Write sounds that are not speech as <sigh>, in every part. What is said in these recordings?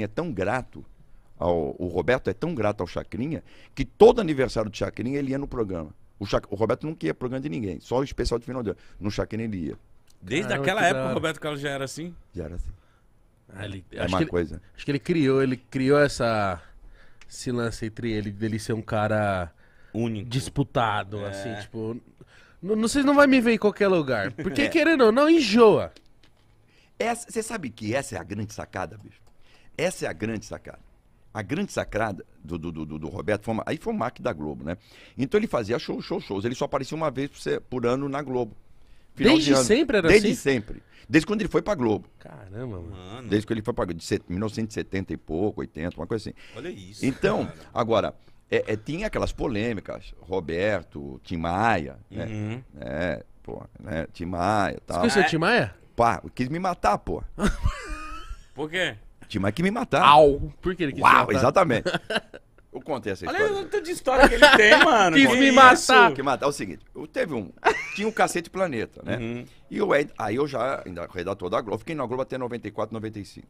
Chacrinha é tão grato, ao, o Roberto é tão grato ao Chacrinha, que todo aniversário do Chacrinha ele ia no programa. O, Chac, o Roberto não ia programa de ninguém, só o especial de final de ano. No Chacrinha ele ia. Desde Caramba, aquela época o Roberto Carlos já era assim? Já era assim. Ah, ele, é uma coisa. Ele, acho que ele criou, ele criou essa, esse lance entre ele dele ser um cara único, disputado, é. assim, tipo, não, não, vocês não vai me ver em qualquer lugar, porque <laughs> é. querendo ou não enjoa. Você sabe que essa é a grande sacada, bicho. Essa é a grande sacada. A grande sacada do, do, do, do Roberto foi uma, aí foi o Mark da Globo, né? Então ele fazia show, show, shows. Ele só aparecia uma vez por, por ano na Globo. Desde de sempre era Desde assim? sempre. Desde quando ele foi pra Globo. Caramba, mano. Desde quando ele foi pra Globo, de 1970 e pouco, 80, uma coisa assim. Olha isso. Então, cara. agora, é, é, tinha aquelas polêmicas, Roberto, Tim Maia, né? Uhum. É, pô, né? Tim Maia e tal. Você conheceu é. Tim Maia? Pá, quis me matar, pô. <laughs> Por quê? Tinha mais que me matar. Au! Por que ele quis Uau, matar? exatamente. Eu contei essa história. Olha o tanto de história que ele tem, mano. Quis me matar. Que matar. É o seguinte, eu teve um. Tinha um cacete planeta, né? Uhum. E eu, aí eu já, ainda redator da Globo, fiquei na Globo até 94, 95.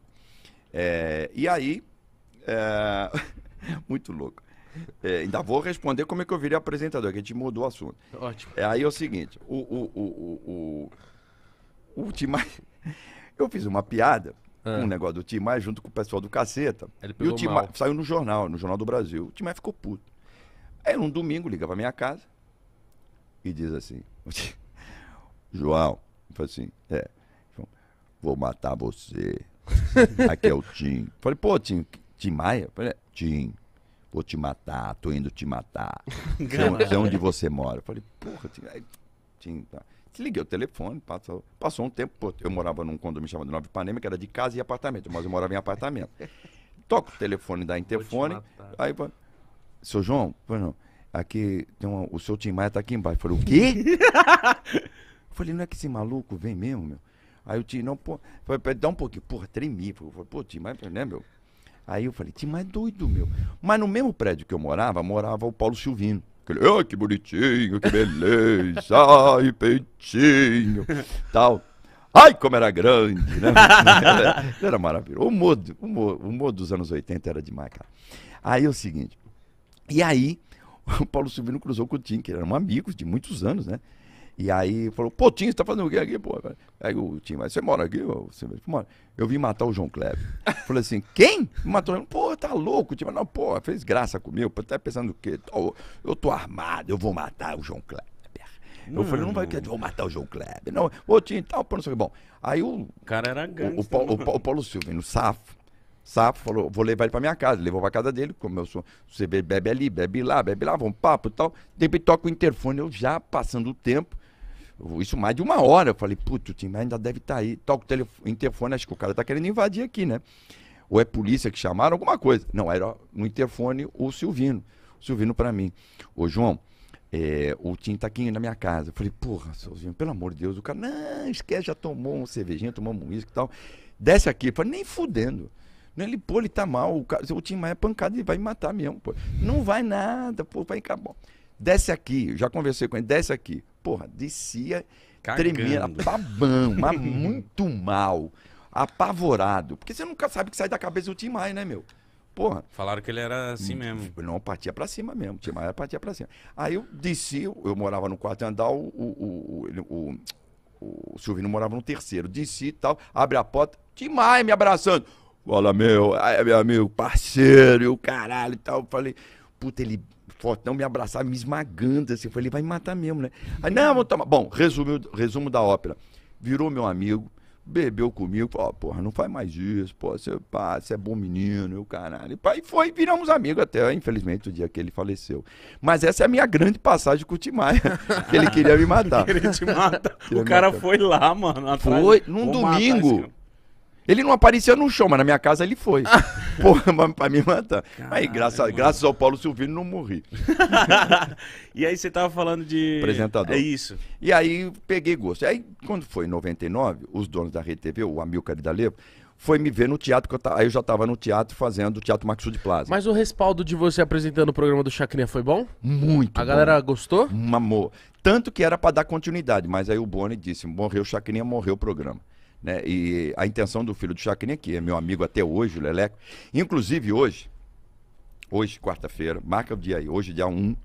É, e aí. É, muito louco. É, ainda vou responder como é que eu virei apresentador, que a gente mudou o assunto. Ótimo. É, aí é o seguinte: o, o, o, o, o, o, o, o, o, o, o, eu fiz uma piada é. Um negócio do Tim Maia junto com o pessoal do Caceta. e o Tim Maia saiu no jornal, no Jornal do Brasil. O Tim Maia ficou puto. Aí num domingo liga pra minha casa e diz assim: <laughs> João, falou assim, é, vou matar você. Aqui é o Tim. <laughs> Falei, pô, Tim, Tim Maia? Falei, é, Tim, vou te matar, tô indo te matar. <laughs> Sei, onde você mora? Falei, porra, Tim, aí, Tim, tá liguei o telefone, passou, passou um tempo. Pô, eu morava num condomínio chamado Nova Ipanema, que era de casa e apartamento, mas eu morava em apartamento. <laughs> toco o telefone da Interfone. Aí, pô, seu João, pô, não, aqui tem uma, o seu Tim Maia tá aqui embaixo. Eu falei, o quê? eu <laughs> falei, não é que esse maluco vem mesmo, meu? Aí o Tim, não, pô, falei, dá um pouquinho. Porra, tremi. Falei, pô, Tim Maia, né, meu? Aí eu falei, Tim Maia é doido, meu. Mas no mesmo prédio que eu morava, morava o Paulo Silvino. Aquele, oh, que bonitinho, que beleza, ai, peitinho, <laughs> tal. Ai, como era grande, né? <laughs> Era, era maravilhoso. O modo, o, modo, o modo dos anos 80 era demais, cara. Aí é o seguinte, e aí <laughs> o Paulo Silvino cruzou com o Tim, que eram amigos de muitos anos, né? E aí falou, pô, Tim, você tá fazendo o quê aqui, pô? Aí é, o Tim, mas você mora aqui? Você mora? Eu vim matar o João Kleber. falei assim, quem? Me matou ele. Pô, tá louco, Tim. Não, pô, fez graça comigo. Até tá pensando o quê? Eu tô armado, eu vou matar o João Kleber. Eu falei, não vai querer, hum. vou matar o João Kleber. Não, ô Tim, tal, pô, não sei o que. Bom, aí o... O cara era gangue. O, o, Paulo, né? o, o Paulo Silva, no Safo, Safo falou, vou levar ele pra minha casa. levou pra casa dele, como eu sou, você bebe, bebe ali, bebe lá, bebe lá, vamos papo e tal. De repente toca o interfone, eu já passando o tempo, isso mais de uma hora. Eu falei, puto o time ainda deve estar tá aí. Toca o telefone, interfone, acho que o cara tá querendo invadir aqui, né? Ou é polícia que chamaram, alguma coisa. Não, era no interfone o Silvino. O Silvino para mim. Ô, João, é, o Tim tá aqui na minha casa. Eu falei, porra, Silvino, pelo amor de Deus. O cara, não, esquece, já tomou um cervejinha, tomou um uísque e tal. Desce aqui. Eu falei, nem fudendo. ele, pô, ele tá mal. O, cara, o Tim Maia é pancada, e vai me matar mesmo, pô. Não vai nada, pô, vai acabar desce aqui, já conversei com ele, desce aqui. Porra, descia, Cagando. tremia, babão, mas <laughs> muito mal, apavorado. Porque você nunca sabe o que sai da cabeça do Tim Maia, né, meu? Porra. Falaram que ele era assim mesmo. Não, partia pra cima mesmo. Tim Maia partia pra cima. Aí eu desci, eu morava no quarto andar, o, o, o, o, o Silvino morava no terceiro. Desci e tal, abre a porta, Tim Maia me abraçando. Fala, meu, ai, meu amigo, parceiro, e o caralho e tal. Eu falei, puta, ele Fortão me abraçava, me esmagando, assim. Eu falei, ele vai me matar mesmo, né? Aí, não, vou tomar. Bom, resumo, resumo da ópera. Virou meu amigo, bebeu comigo, falou, oh, porra, não faz mais isso, pô, você, pá, você é bom menino, eu caralho. E foi, viramos amigos até, infelizmente, o dia que ele faleceu. Mas essa é a minha grande passagem com o Tim <laughs> que ele queria me matar. <laughs> queria te matar. <laughs> o cara matar. foi lá, mano. Atrás. Foi, num Vou domingo. Matar, ele não aparecia no show, mas na minha casa ele foi. <laughs> Porra, mas pra me matar. aí, graças, graças ao Paulo Silvino, não morri. <laughs> e aí você tava falando de. Apresentador. É isso. E aí peguei gosto. Aí, quando foi em 99, os donos da Rede TV, o Amilcar da foi me ver no teatro, que eu tava. aí eu já tava no teatro fazendo o Teatro Maxu de Plaza. Mas o respaldo de você apresentando o programa do Chacrinha foi bom? Muito. A bom. galera gostou? Mamou. Tanto que era para dar continuidade, mas aí o Boni disse: morreu o Chacrinha, morreu o programa. Né? E a intenção do filho do Chacrinha, que é meu amigo até hoje, o Leleco. Inclusive hoje, hoje, quarta-feira, marca o dia aí, hoje, dia 1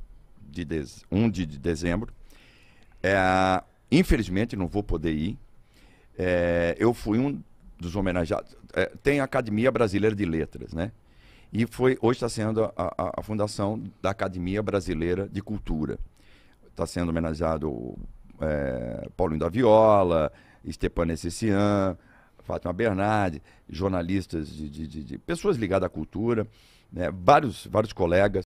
de, dez... 1 de dezembro. É, infelizmente não vou poder ir. É, eu fui um dos homenageados. É, tem a Academia Brasileira de Letras, né? E foi, hoje está sendo a, a, a, fundação da Academia Brasileira de Cultura. Está sendo homenageado é, Paulinho da Viola, Stepan Essessian, Fátima Bernardi, jornalistas, de, de, de, de pessoas ligadas à cultura, né? vários, vários colegas.